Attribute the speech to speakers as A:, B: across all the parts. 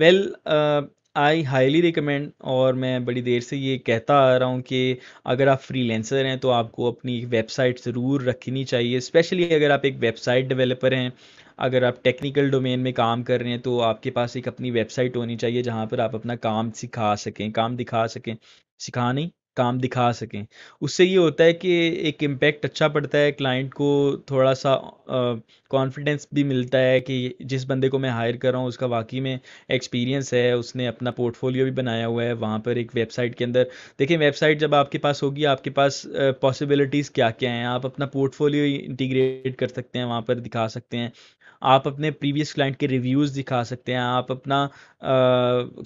A: well I highly recommend और मैं बड़ी देर से ये कहता आ रहा हूँ कि अगर आप फ्रीलेंसर हैं तो आपको अपनी वेबसाइट ज़रूर रखनी चाहिए स्पेशली अगर आप एक वेबसाइट डेवलपर हैं अगर आप टेक्निकल डोमेन में काम कर रहे हैं तो आपके पास एक अपनी वेबसाइट होनी चाहिए जहाँ पर आप अपना काम सिखा सकें काम दिखा सकें सिखा नहीं काम दिखा सकें उससे ये होता है कि एक इम्पैक्ट अच्छा पड़ता है क्लाइंट को थोड़ा सा कॉन्फिडेंस भी मिलता है कि जिस बंदे को मैं हायर कर रहा हूँ उसका वाकई में एक्सपीरियंस है उसने अपना पोर्टफोलियो भी बनाया हुआ है वहाँ पर एक वेबसाइट के अंदर देखिए वेबसाइट जब आपके पास होगी आपके पास पॉसिबिलिटीज़ क्या क्या हैं आप अपना पोर्टफोलियो इंटीग्रेट कर सकते हैं वहाँ पर दिखा सकते हैं आप अपने प्रीवियस क्लाइंट के रिव्यूज़ दिखा सकते हैं आप अपना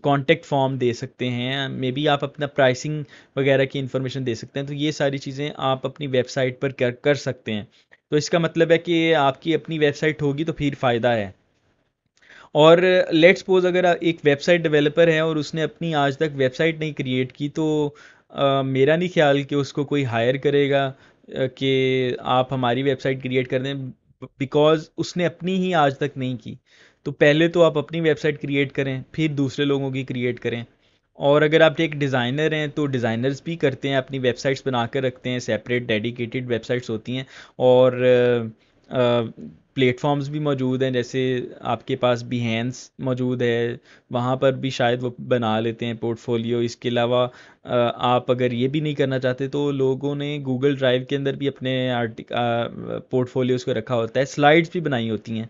A: कॉन्टैक्ट फॉर्म दे सकते हैं मे बी आप अपना प्राइसिंग वगैरह वगैरह की इन्फॉर्मेशन दे सकते हैं तो ये सारी चीज़ें आप अपनी वेबसाइट पर कर कर सकते हैं तो इसका मतलब है कि आपकी अपनी वेबसाइट होगी तो फिर फ़ायदा है और लेट सपोज अगर एक वेबसाइट डेवलपर है और उसने अपनी आज तक वेबसाइट नहीं क्रिएट की तो आ, मेरा नहीं ख्याल कि उसको कोई हायर करेगा कि आप हमारी वेबसाइट क्रिएट कर दें बिकॉज़ उसने अपनी ही आज तक नहीं की तो पहले तो आप अपनी वेबसाइट क्रिएट करें फिर दूसरे लोगों की क्रिएट करें और अगर आप एक डिज़ाइनर हैं तो डिज़ाइनर्स भी करते हैं अपनी वेबसाइट्स बना कर रखते हैं सेपरेट डेडिकेटेड वेबसाइट्स होती हैं और प्लेटफॉर्म्स भी मौजूद हैं जैसे आपके पास बिहेंस मौजूद है वहाँ पर भी शायद वो बना लेते हैं पोर्टफोलियो इसके अलावा आप अगर ये भी नहीं करना चाहते तो लोगों ने गूगल ड्राइव के अंदर भी अपने आर्टिक पोर्टफोलियोज़ को रखा होता है स्लाइड्स भी बनाई होती हैं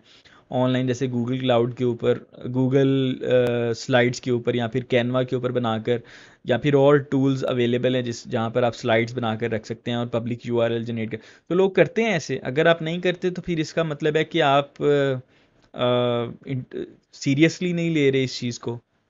A: ऑनलाइन जैसे गूगल क्लाउड के ऊपर गूगल स्लाइड्स के ऊपर या फिर कैनवा के ऊपर बनाकर या फिर और टूल्स अवेलेबल हैं जिस जहाँ पर आप स्लाइड्स बनाकर रख सकते हैं और public U R L generate कर तो लोग करते हैं ऐसे अगर आप नहीं करते तो फिर इसका मतलब है कि आप सीरियसली नहीं ले रहे इस चीज़ को